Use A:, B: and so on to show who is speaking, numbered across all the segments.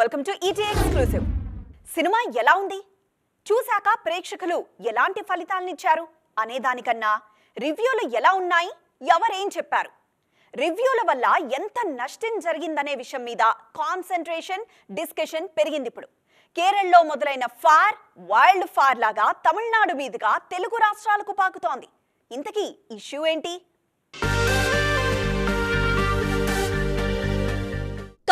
A: welcome to ET e exclusive cinema ఎలా ఉంది చూశాక ప్రేక్షకులు ఎలాంటి ఫలితాలనిచ్చారు అనే దానికన్నా రివ్యూలు ఎలా ఉన్నాయి ఎవరేం చెప్పారు రివ్యూల వల్ల ఎంత నష్టం జరిగిందనే విషయం మీద కాన్సన్ట్రేషన్ డిస్కషన్ పెరిగింది ఇప్పుడు కేరళలో మొదలైన ఫార్ వైల్డ్ ఫార్ లాగా తమిళనాడు మీదుగా తెలుగు రాష్ట్రాలకు పాకుతోంది ఇంతకీ ఇష్యూ ఏంటి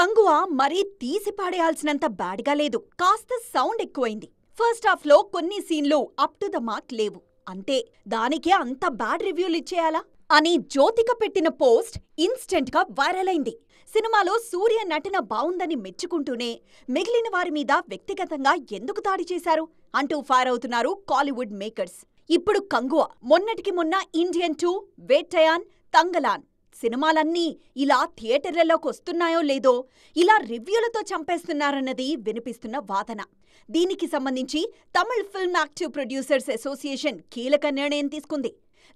A: కంగువ మరీ తీసి పాడేయాల్సినంత బ్యాడ్గా లేదు కాస్త సౌండ్ ఎక్కువైంది ఫస్ట్ లో కొన్ని సీన్లు అప్ టు ద మార్క్ లేవు అంతే దానికే అంత బ్యాడ్ రివ్యూలు ఇచ్చేయాలా అని జ్యోతిక పెట్టిన పోస్ట్ గా వైరల్ అయింది సినిమాలో సూర్య నటన బావుందని మెచ్చుకుంటూనే మిగిలిన వారి మీద వ్యక్తిగతంగా ఎందుకు దాడి చేశారు అంటూ ఫైర్ అవుతున్నారు కాలీవుడ్ మేకర్స్ ఇప్పుడు కంగువ మొన్నటికి మొన్న ఇండియన్ టూ వేటయాన్ తంగలాన్ సినిమాలన్నీ ఇలా థియేటర్లలోకొస్తున్నాయో లేదో ఇలా రివ్యూలతో చంపేస్తున్నారన్నది వినిపిస్తున్న వాదన దీనికి సంబంధించి Tamil film active producers association కీలక నిర్ణయం తీసుకుంది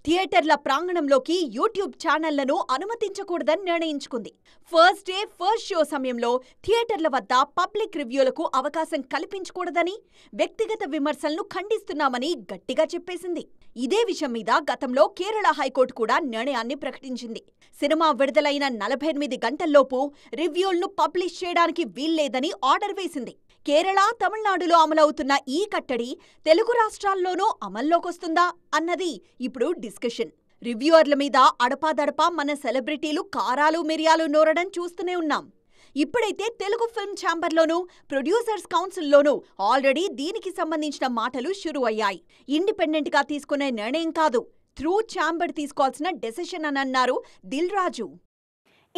A: థియేటర్ల ప్రాంగణంలోకి యూట్యూబ్ ఛానళ్లను అనుమతించకూడదని నిర్ణయించుకుంది ఫస్ట్ డే ఫస్ట్ షో సమయంలో థియేటర్ల వద్ద పబ్లిక్ రివ్యూలకు అవకాశం కల్పించకూడదని వ్యక్తిగత విమర్శలను ఖండిస్తున్నామని గట్టిగా చెప్పేసింది ఇదే విషయం మీద గతంలో కేరళ హైకోర్టు కూడా నిర్ణయాన్ని ప్రకటించింది సినిమా విడుదలైన నలభై ఎనిమిది గంటల్లోపు రివ్యూలను పబ్లిష్ చేయడానికి వీల్లేదని ఆర్డర్ వేసింది కేరళ తమిళనాడులో అమలవుతున్న ఈ కట్టడి తెలుగు రాష్ట్రాల్లోనూ అమల్లోకొస్తుందా అన్నది ఇప్పుడు డిస్కషన్ రివ్యూవర్ల మీద అడపాదడపా మన సెలబ్రిటీలు కారాలు మిరియాలు నోరడం చూస్తూనే ఉన్నాం ఇప్పుడైతే తెలుగు ఫిల్మ్ ఛాంబర్లోనూ ప్రొడ్యూసర్స్ కౌన్సిల్లోనూ ఆల్రెడీ దీనికి సంబంధించిన మాటలు షురు అయ్యాయి ఇండిపెండెంట్గా తీసుకునే నిర్ణయం కాదు త్రూ ఛాంబర్ తీసుకోవాల్సిన డెసిషన్ అని అన్నారు దిల్ రాజు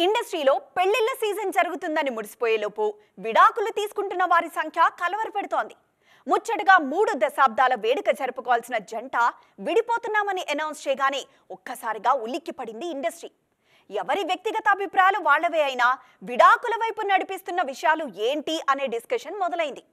A: ఇండస్ట్రీలో పెళ్లిళ్ల సీజన్ జరుగుతుందని ముడిసిపోయేలోపు విడాకులు తీసుకుంటున్న వారి సంఖ్య కలవరపెడుతోంది ముచ్చటగా మూడు దశాబ్దాల వేడుక జరుపుకోవాల్సిన జంట విడిపోతున్నామని అనౌన్స్ చేయగానే ఒక్కసారిగా ఉలిక్కిపడింది ఇండస్ట్రీ ఎవరి వ్యక్తిగత అభిప్రాయాలు వాళ్లవే అయినా విడాకుల వైపు నడిపిస్తున్న విషయాలు ఏంటి అనే డిస్కషన్ మొదలైంది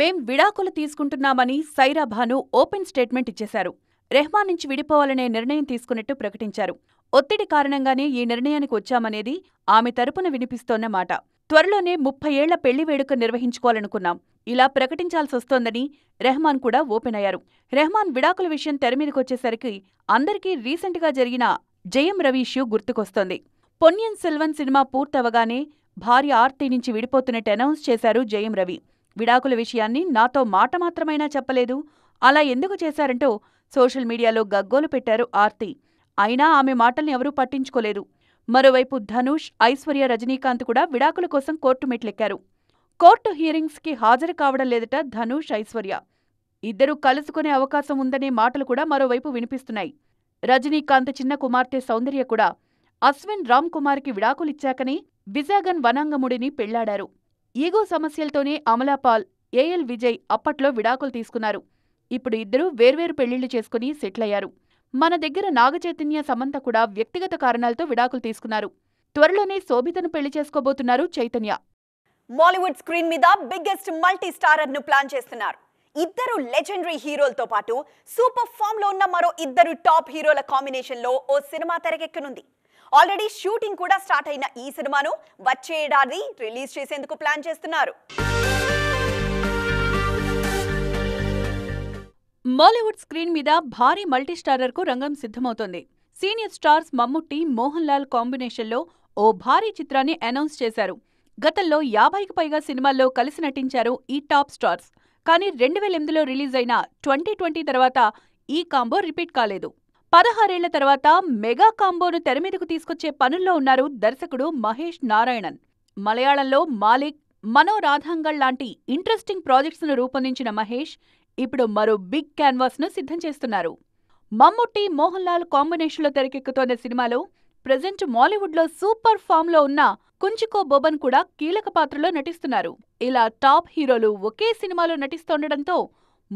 B: మేం విడాకులు తీసుకుంటున్నామని సైరా భాను ఓపెన్ స్టేట్మెంట్ ఇచ్చేశారు రెహ్మాన్ నుంచి విడిపోవాలనే నిర్ణయం తీసుకున్నట్టు ప్రకటించారు ఒత్తిడి కారణంగానే ఈ నిర్ణయానికి వచ్చామనేది ఆమె తరపున వినిపిస్తోన్న మాట త్వరలోనే ముప్పై ఏళ్ల పెళ్లి వేడుక నిర్వహించుకోవాలనుకున్నాం ఇలా ప్రకటించాల్సొస్తోందని రెహమాన్ కూడా ఓపెన్ అయ్యారు రెహమాన్ విడాకుల విషయం తెరమీదకొచ్చేసరికి అందరికీ రీసెంట్గా జరిగిన జయం రవి ఇష్యూ గుర్తుకొస్తోంది పొన్యన్ సెల్వన్ సినిమా పూర్తవగానే భార్య ఆర్తి నుంచి విడిపోతున్నట్టు అనౌన్స్ చేశారు జయం రవి విడాకుల విషయాన్ని నాతో మాట మాత్రమైనా చెప్పలేదు అలా ఎందుకు చేశారంటూ సోషల్ మీడియాలో గగ్గోలు పెట్టారు ఆర్తి అయినా ఆమె మాటల్ని ఎవరూ పట్టించుకోలేదు మరోవైపు ధనుష్ ఐశ్వర్య రజనీకాంత్ కూడా విడాకుల కోసం కోర్టు మెట్లెక్కారు కోర్టు హియరింగ్స్కి హాజరు కావడం లేదట ధనుష్ ఐశ్వర్య ఇద్దరూ కలుసుకునే అవకాశం ఉందనే మాటలు కూడా మరోవైపు వినిపిస్తున్నాయి రజనీకాంత్ చిన్న కుమార్తె సౌందర్య కూడా అశ్విన్ రామ్ కుమార్కి విడాకులిచ్చాకని విజాగన్ వనాంగముడిని పెళ్లాడారు ఈగో సమస్యలతోనే అమలాపాల్ ఏఎల్ విజయ్ అప్పట్లో విడాకులు తీసుకున్నారు ఇప్పుడు ఇద్దరూ వేర్వేరు పెళ్లిళ్లు చేసుకుని సెటిలయ్యారు మన దగ్గర నాగచైతన్య సమంత కూడా వ్యక్తిగత కారణాలతో విడాకులు తీసుకున్నారు
A: త్వరలోనే శోభితను పెళ్లి చేసుకోబోతున్నారు చైతన్య బాలీవుడ్ స్క్రీన్ మీద బిగ్గెస్ట్ మల్టీ స్టారర్ ను ప్లాన్ చేస్తున్నారు ఇద్దరు లెజెండరీ హీరోలతో పాటు సూపర్ ఫామ్ లో ఉన్న మరో ఇద్దరు టాప్ హీరోల కాంబినేషన్ లో ఓ సినిమా తెరకెక్కనుంది ఆల్రెడీ షూటింగ్ కూడా స్టార్ట్ అయిన ఈ సినిమాను వచ్చే ఏడాది రిలీజ్ చేసేందుకు ప్లాన్ చేస్తున్నారు బాలీవుడ్ స్క్రీన్ మీద
B: భారీ మల్టీస్టారర్ కు రంగం సిద్ధమవుతోంది సీనియర్ స్టార్స్ మమ్ముట్టి మోహన్ లాల్ కాంబినేషన్లో ఓ భారీ చిత్రాన్ని అనౌన్స్ చేశారు గతంలో యాభైకి పైగా సినిమాల్లో కలిసి నటించారు ఈ టాప్ స్టార్స్ కానీ రెండు వేల ఎనిమిదిలో రిలీజ్ అయిన ట్వంటీ ట్వంటీ తర్వాత ఈ కాంబో రిపీట్ కాలేదు పదహారేళ్ల తర్వాత మెగా కాంబోను తెరమీదకు తీసుకొచ్చే పనుల్లో ఉన్నారు దర్శకుడు మహేష్ నారాయణన్ మలయాళంలో మాలిక్ మనో రాధాంగల్ లాంటి ఇంట్రెస్టింగ్ ప్రాజెక్ట్స్ను రూపొందించిన మహేష్ ఇప్పుడు మరో బిగ్ క్యాన్వాస్ను సిద్ధం చేస్తున్నారు మమ్ముట్టి మోహన్ లాల్ కాంబినేషన్లో తెరకెక్కుతోన్న సినిమాలో ప్రజెంట్ మాలీవుడ్లో సూపర్ లో ఉన్న కుంచుకో బొబన్ కూడా కీలక పాత్రలో నటిస్తున్నారు ఇలా టాప్ హీరోలు ఒకే సినిమాలో నటిస్తుండటంతో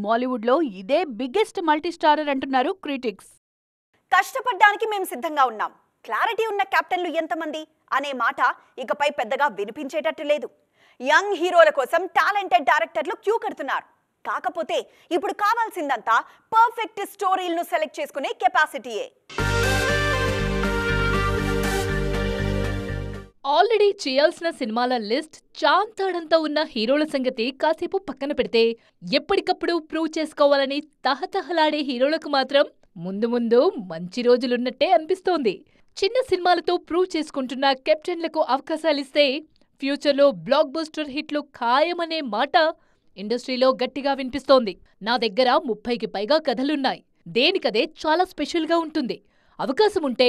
B: మాలీవుడ్లో ఇదే బిగ్గెస్ట్ మల్టీస్టారర్ అంటున్నారు క్రిటిక్స్
A: కష్టపడ్డానికి మేము సిద్ధంగా ఉన్నాం క్లారిటీ ఉన్న కెప్టెన్లు ఎంతమంది అనే మాట ఇకపై పెద్దగా వినిపించేటట్టు లేదు యంగ్ హీరోల కోసం టాలెంటెడ్ డైరెక్టర్లు క్యూ కడుతున్నారు కాకపోతే ఇప్పుడు కావాల్సిందంతా పర్ఫెక్ట్ స్టోరీలను సెలెక్ట్ చేసుకునే కెపాసిటీయే
C: ఆల్రెడీ చేయాల్సిన సినిమాల లిస్ట్ చాంతాడంతా ఉన్న హీరోల సంగతి కాసేపు పక్కన పెడితే ఎప్పటికప్పుడు ప్రూవ్ చేసుకోవాలని తహతహలాడే హీరోలకు మాత్రం ముందు ముందు మంచి రోజులున్నట్టే అనిపిస్తోంది చిన్న సినిమాలతో ప్రూవ్ చేసుకుంటున్న కెప్టెన్లకు అవకాశాలిస్తే ఫ్యూచర్లో బ్లాక్ బస్టర్ హిట్లు ఖాయమనే మాట ఇండస్ట్రీలో గట్టిగా వినిపిస్తోంది నా దగ్గర ముప్పైకి పైగా కథలున్నాయి దేనికదే చాలా స్పెషల్గా ఉంటుంది అవకాశం ఉంటే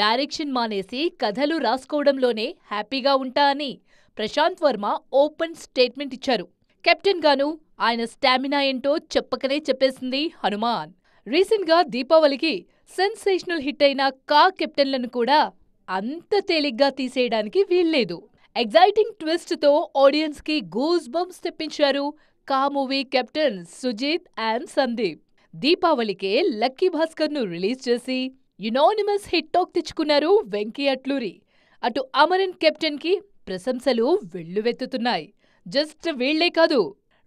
C: డైరెక్షన్ మానేసి కథలు రాసుకోవడంలోనే హ్యాపీగా ఉంటా అని ప్రశాంత్ వర్మ ఓపెన్ స్టేట్మెంట్ ఇచ్చారు కెప్టెన్ గాను ఆయన స్టామినా ఏంటో చెప్పకనే చెప్పేసింది హనుమాన్ రీసెంట్గా దీపావళికి సెన్సేషనల్ హిట్ అయిన కా కెప్టెన్లను కూడా అంత తేలిగ్గా తీసేయడానికి వీల్లేదు ఎగ్జైటింగ్ ట్విస్ట్తో కి గూస్ బంప్స్ తెప్పించారు కా movie captain Sujeeth and Sandeep దీపావళికే లక్కీ భాస్కర్ను రిలీజ్ చేసి యునానిమస్ హిట్ టాక్ తెచ్చుకున్నారు వెంకీ అట్లూరి అటు అమరన్ కెప్టెన్ కి ప్రశంసలు వెళ్ళువెత్తుతున్నాయి జస్ట్ వీళ్లే కాదు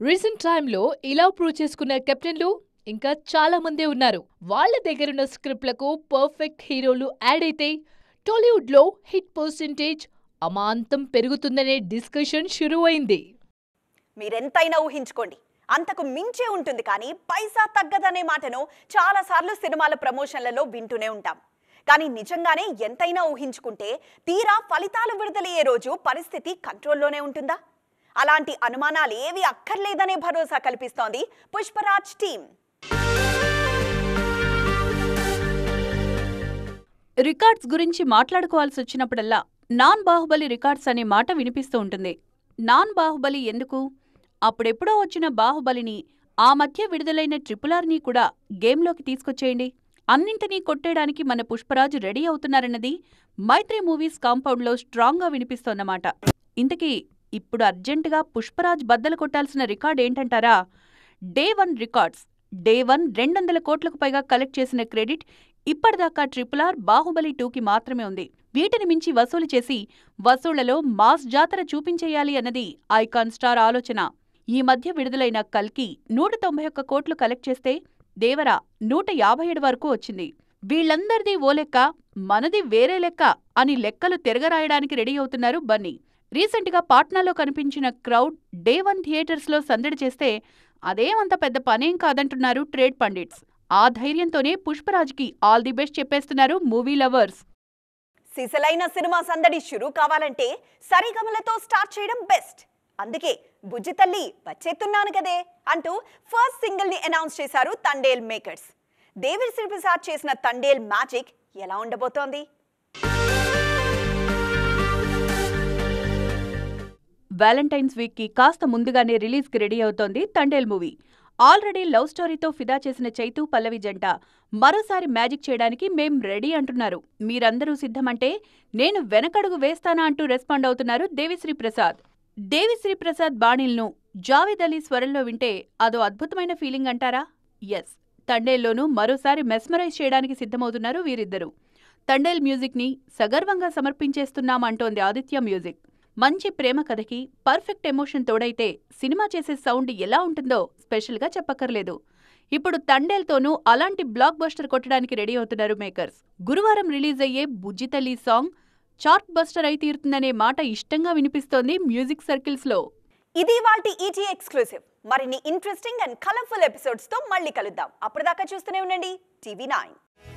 C: రీసెంట్ టైంలో ఇలా ప్రూవ్ చేసుకున్న కెప్టెన్లు ఇంకా చాలా మందే ఉన్నారు వాళ్ళ దగ్గరున్న స్క్రిప్ట్లకు పర్ఫెక్ట్ హీరోలు యాడ్ అయితే టాలీవుడ్లో హిట్ పర్సెంటేజ్ అమాంతం పెరుగుతుందనే డిస్కషన్ షురువైంది
A: మీరెంతైనా ఊహించుకోండి అంతకు మించే ఉంటుంది కానీ పైసా తగ్గదనే మాటను చాలాసార్లు సినిమాల ప్రమోషన్లలో వింటూనే ఉంటాం కానీ నిజంగానే ఎంతైనా ఊహించుకుంటే తీరా ఫలితాలు విడుదలయ్యే రోజు పరిస్థితి కంట్రోల్లోనే ఉంటుందా అలాంటి అనుమానాలు ఏవి అక్కర్లేదనే భరోసా కల్పిస్తోంది పుష్పరాజ్ టీం రికార్డ్స్ గురించి మాట్లాడుకోవాల్సి వచ్చినప్పుడల్లా
B: నాన్ బాహుబలి రికార్డ్స్ అనే మాట వినిపిస్తూ ఉంటుంది నాన్ బాహుబలి ఎందుకు అప్పుడెప్పుడో వచ్చిన బాహుబలిని ఆ మధ్య విడుదలైన ట్రిపులార్ని కూడా గేమ్లోకి తీసుకొచ్చేయండి అన్నింటినీ కొట్టేయడానికి మన పుష్పరాజ్ రెడీ అవుతున్నారన్నది మైత్రి మూవీస్ కాంపౌండ్లో స్ట్రాంగ్గా వినిపిస్తోన్నమాట ఇంతకీ ఇప్పుడు అర్జెంటుగా పుష్పరాజ్ బద్దలు కొట్టాల్సిన రికార్డ్ ఏంటంటారా day one records day one రెండొందల కోట్లకు పైగా కలెక్ట్ చేసిన క్రెడిట్ ఇప్పటిదాకా ట్రిపుల్ ఆర్ బాహుబలి టూకి మాత్రమే ఉంది వీటిని మించి వసూలు చేసి వసూళ్లలో మాస్ జాతర చూపించేయాలి అన్నది ఐకాన్ స్టార్ ఆలోచన ఈ మధ్య విడుదలైన కల్కి నూట తొంభై ఒక్క కోట్లు కలెక్ట్ చేస్తే దేవరా నూట యాభై ఏడు వరకు వచ్చింది వీళ్లందరిది ఓ లెక్క మనది వేరే లెక్క అని లెక్కలు తిరగరాయడానికి రెడీ అవుతున్నారు బన్నీ రీసెంట్గా పాట్నాలో కనిపించిన క్రౌడ్ డే వన్ థియేటర్స్లో సందడి చేస్తే అదేమంత పెద్ద పనేం కాదంటున్నారు ట్రేడ్ పండిట్స్ ఆ ధైర్యంతోనే
A: పుష్పరాజ్కి ఆల్ ది బెస్ట్ చెప్పేస్తున్నారు మూవీ లవర్స్ సిసలైన సినిమా సందడి షురూ కావాలంటే సరిగమలతో స్టార్ట్ చేయడం బెస్ట్ అందుకే బుజ్జి తల్లి వచ్చేతున్నాను కదే అంటూ ఫస్ట్ సింగిల్ ని అనౌన్స్ చేశారు తండేల్ మేకర్స్ దేవిడ్ శిల్పి ప్రసాద్ చేసిన తండేల్ మ్యాజిక్ ఎలా ఉండబోతోంది
B: వ్యాలంటైన్స్ వీక్కి కాస్త ముందుగానే రిలీజ్కి రెడీ అవుతోంది తండేల్ మూవీ ఆల్రెడీ లవ్ స్టోరీతో ఫిదా చేసిన చైతు పల్లవి జంట మరోసారి మ్యాజిక్ చేయడానికి మేం రెడీ అంటున్నారు మీరందరూ సిద్ధమంటే నేను వెనకడుగు వేస్తానా అంటూ రెస్పాండ్ అవుతున్నారు దేవిశ్రీ ప్రసాద్ దేవిశ్రీ ప్రసాద్ బాణీల్ను జావేద్ అలీ స్వరంలో వింటే అదో అద్భుతమైన ఫీలింగ్ అంటారా ఎస్ తండేల్లోనూ మరోసారి మెస్మరైజ్ చేయడానికి సిద్ధమవుతున్నారు వీరిద్దరూ తండేల్ మ్యూజిక్ ని సగర్వంగా సమర్పించేస్తున్నామంటోంది ఆదిత్య మ్యూజిక్ మంచి ప్రేమ కథకి పర్ఫెక్ట్ ఎమోషన్ తోడైతే సినిమా చేసే సౌండ్ ఎలా ఉంటుందో స్పెషల్గా చెప్పక్కర్లేదు ఇప్పుడు తండేల్తోనూ అలాంటి బ్లాక్ బస్టర్ కొట్టడానికి రెడీ అవుతున్నారు మేకర్స్ గురువారం రిలీజ్ అయ్యే బుజ్జితల్లి సాంగ్ చార్ట్ బస్టర్ అయి తీరుతుందనే మాట ఇష్టంగా వినిపిస్తోంది మ్యూజిక్ సర్కిల్స్లో
A: ఇది వాటి ఈటీ ఎక్స్క్లూసివ్ మరిన్ని ఇంట్రెస్టింగ్ అండ్ కలర్ఫుల్ ఎపిసోడ్స్తో మళ్ళీ కలుద్దాం అప్పటిదాకా చూస్తూనే ఉండండి టీవీ నైన్